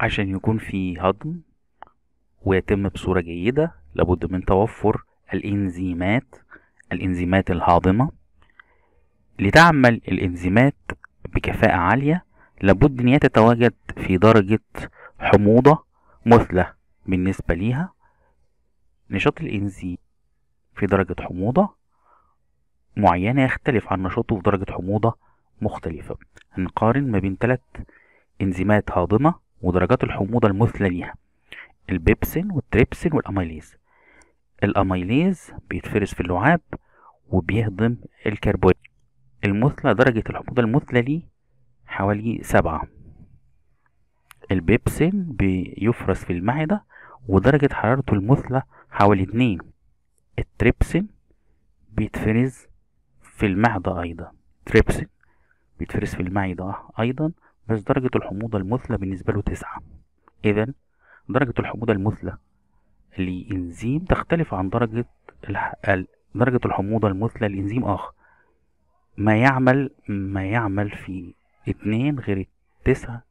عشان يكون في هضم ويتم بصورة جيدة لابد من توفر الإنزيمات الإنزيمات الهاضمة لتعمل الإنزيمات بكفاءة عالية لابد أن تتواجد في درجة حموضة مثلى بالنسبة ليها نشاط الإنزيم في درجة حموضة معينة يختلف عن نشاطه في درجة حموضة مختلفة هنقارن ما بين ثلاث إنزيمات هاضمة ودرجات الحموضة المثلى ليها البيبسين والتريبسين والأميليز الأميليز بيتفرز في اللعاب وبيهضم الكربون المثلى درجة الحموضة المثلى ليه حوالي سبعة البيبسين بيفرز في المعدة ودرجة حرارته المثلى حوالي اتنين التريبسين بيتفرز في المعدة أيضا تريبسين بيتفرز في المعدة أيضا بس درجة الحموضة المثلى بالنسبة له تسعة إذا درجة الحموضة المثلى لإنزيم تختلف عن درجة درجة الحموضة المثلى لإنزيم آخر ما يعمل ما يعمل في اتنين غير التسعة